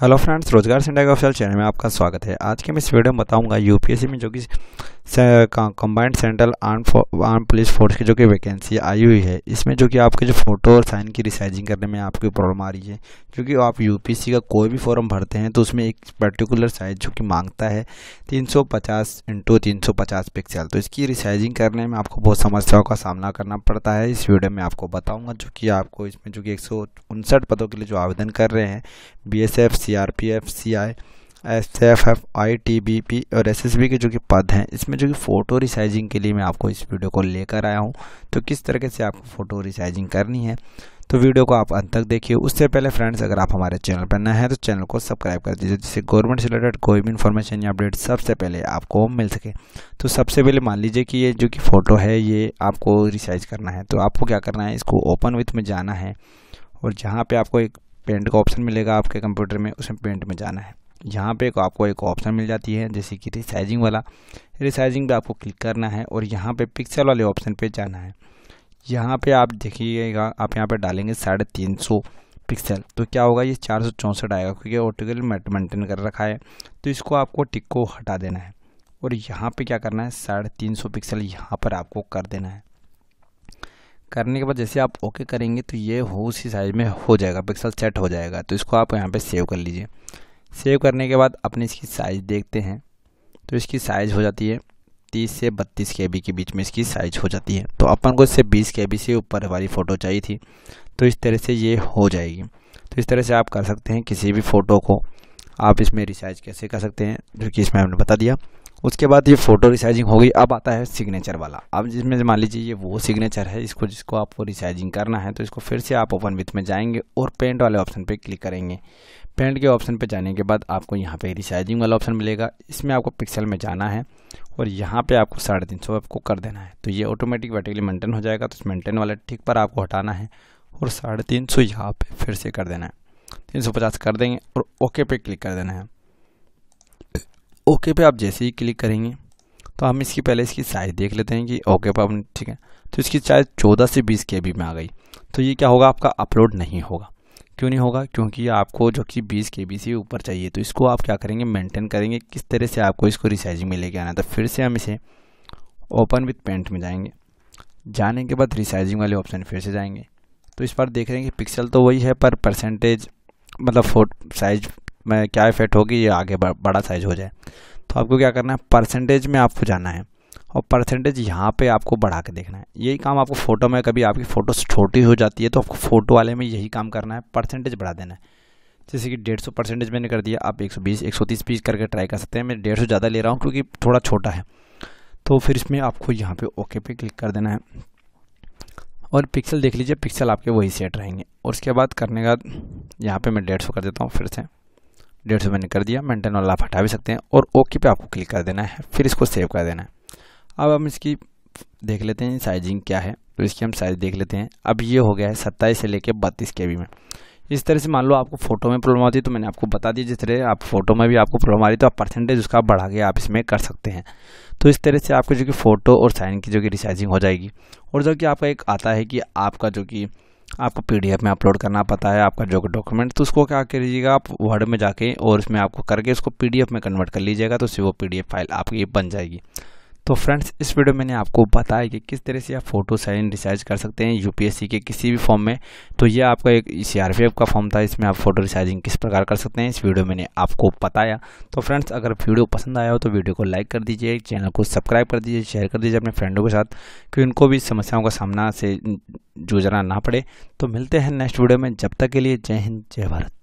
hello friends रोजगार सिंडा के official channel में आपका स्वागत है आज के मैं इस वीडियो में बताऊंगा यूपीएससी में जो कि combined central arm arm police force की जो कि वैकेंसी आई हुई है इसमें जो कि आपके जो फ़ोटो और साइन की रिसाइजिंग करने में आपकी प्रॉब्लम आ रही है क्योंकि आप यूपीसी का कोई भी फॉर्म भरते हैं तो उसमें एक पर्टिकुलर साइज़ जो कि मांगता है 350 सौ पचास इंटू तीन पिक्सल तो इसकी रिसाइजिंग करने में आपको बहुत समस्याओं का सामना करना पड़ता है इस वीडियो में आपको बताऊँगा जो कि आपको इसमें जो कि एक पदों के लिए जो आवेदन कर रहे हैं B S F C R P F C I S F F I T B P और एस एस बी के जो कि पद हैं इसमें जो कि फ़ोटो रिसाइजिंग के लिए मैं आपको इस वीडियो को लेकर आया हूँ तो किस तरीके से आपको फ़ोटो रिसाइजिंग करनी है तो वीडियो को आप अंत तक देखिए उससे पहले फ्रेंड्स अगर आप हमारे चैनल पर नए हैं तो चैनल को सब्सक्राइब कर दीजिए जिससे गवर्नमेंट से रिलेटेड कोई भी इन्फॉर्मेशन या अपडेट सबसे पहले आपको मिल सके तो सबसे पहले मान लीजिए कि ये जो कि फ़ोटो है ये आपको रिसाइज करना है तो आपको क्या करना है इसको ओपन विथ में जाना है और जहाँ पर आपको एक पेंट का ऑप्शन मिलेगा आपके कंप्यूटर में उसमें पेंट में जाना है यहाँ पे आपको एक ऑप्शन मिल जाती है जैसे कि रिसाइजिंग वाला रिसाइजिंग पे आपको क्लिक करना है और यहाँ पे पिक्सल वाले ऑप्शन पे जाना है यहाँ पे आप देखिएगा आप यहाँ पे डालेंगे साढ़े तीन सौ पिक्सल तो क्या होगा ये चार सौ चौंसठ आएगा क्योंकि ऑटोकल मेंटेन कर रखा है तो इसको आपको टिक को हटा देना है और यहाँ पर क्या करना है साढ़े तीन सौ पिक्सल यहाँ पर आपको कर देना है करने के बाद जैसे आप ओके करेंगे तो ये हो उसी साइज़ में हो जाएगा पिक्सल सेट हो जाएगा तो इसको आप यहाँ पर सेव कर लीजिए सेव करने के बाद अपने इसकी साइज़ देखते हैं तो इसकी साइज़ हो जाती है तीस से बत्तीस के के बीच में इसकी साइज़ हो जाती है तो अपन को इससे बीस के से ऊपर वाली फ़ोटो चाहिए थी तो इस तरह से ये हो जाएगी तो इस तरह से आप कर सकते हैं किसी भी फ़ोटो को आप इसमें रिसाइज कैसे कर सकते हैं जो कि इसमें हमने बता दिया उसके बाद ये फ़ोटो रिसाइजिंग हो गई अब आता है सिग्नेचर वाला अब जिसमें मान लीजिए ये वो सिग्नेचर है इसको जिसको आपको रिसाइजिंग करना है तो इसको फिर से आप ओपन विथ में जाएंगे और पेंट वाले ऑप्शन पे क्लिक करेंगे पेंट के ऑप्शन पे जाने के बाद आपको यहाँ पे रिसाइजिंग वाला ऑप्शन मिलेगा इसमें आपको पिक्सल में जाना है और यहाँ पर आपको साढ़े तीन सौ आपको कर देना है तो ये ऑटोमेटिक वेटिकली मेंटेन हो जाएगा तो इस मेंटेन वाले ठीक पर आपको हटाना है और साढ़े तीन सौ यहाँ पर फिर से कर देना है तीन सौ पचास कर देंगे और ओके पे क्लिक कर देना है ओके पे आप जैसे ही क्लिक करेंगे तो हम इसकी पहले इसकी साइज़ देख लेते हैं कि ओके पे ठीक है तो इसकी साइज़ चौदह से बीस के में आ गई तो ये क्या होगा आपका अपलोड नहीं होगा क्यों नहीं होगा क्योंकि आपको जो कि बीस के बी से ऊपर चाहिए तो इसको आप क्या करेंगे मेंटेन करेंगे किस तरह से आपको इसको रिसाइजिंग में लेके आना तो फिर से हम इसे ओपन विथ पेंट में जाएंगे जाने के बाद रिसाइजिंग वाले ऑप्शन फिर से जाएंगे तो इस बार देख रहे हैं कि पिक्सल तो वही है पर परसेंटेज मतलब फोट साइज में क्या इफेक्ट होगी ये आगे बड़ा साइज हो जाए तो आपको क्या करना है परसेंटेज में आपको जाना है और परसेंटेज यहाँ पे आपको बढ़ा के देखना है यही काम आपको फ़ोटो में कभी आपकी फ़ोटो छोटी हो जाती है तो आपको फ़ोटो वाले में यही काम करना है परसेंटेज बढ़ा देना है जैसे कि डेढ़ सौ परसेंटेज मैंने कर दिया आप एक सौ पीस करके ट्राई कर सकते हैं मैं डेढ़ सौ ज़्यादा ले रहा हूँ क्योंकि थोड़ा छोटा है तो फिर इसमें आपको यहाँ पर ओके पे क्लिक कर देना है और पिक्सल देख लीजिए पिक्सल आपके वही सेट रहेंगे और उसके बाद करने का यहाँ पे मैं डेढ़ सौ कर देता हूँ फिर से डेढ़ सौ मैंने कर दिया मेंटेन वाला आप हटा भी सकते हैं और ओके पे आपको क्लिक कर देना है फिर इसको सेव कर देना है अब हम इसकी देख लेते हैं साइजिंग क्या है तो इसकी हम साइज़ देख लेते हैं अब ये हो गया है सत्ताईस से लेकर बत्तीस के में इस तरह से मान लो आपको फ़ोटो में प्रॉब्लम आती है तो मैंने आपको बता दिया जिस तरह आप फोटो में भी आपको प्रॉब्लम आ रही है तो आप परसेंटेज उसका बढ़ा के आप इसमें कर सकते हैं तो इस तरह से आपकी जो कि फ़ोटो और साइन की जो कि रिसाइजिंग हो जाएगी और जो कि आपका एक आता है कि आपका जो कि आपको पीडीएफ में अपलोड करना पता है आपका जो डॉक्यूमेंट तो उसको क्या करिएगा आप वर्ड में जाके और उसमें आपको करके उसको पीडीएफ में कन्वर्ट कर लीजिएगा तो उससे वो पीडीएफ फाइल आपकी बन जाएगी तो फ्रेंड्स इस वीडियो में मैंने आपको बताया कि किस तरह से आप फोटो साइन रिसाइज कर सकते हैं यूपीएससी के किसी भी फॉर्म में तो ये आपका एक सी का फॉर्म था इसमें आप फोटो रिसाइजिंग किस प्रकार कर सकते हैं इस वीडियो में मैंने आपको बताया तो फ्रेंड्स अगर वीडियो पसंद आया हो तो वीडियो को लाइक कर दीजिए चैनल को सब्सक्राइब कर दीजिए शेयर कर दीजिए अपने फ्रेंडों के साथ क्योंकि उनको भी समस्याओं का सामना से जूझना ना पड़े तो मिलते हैं नेक्स्ट वीडियो में जब तक के लिए जय हिंद जय भारत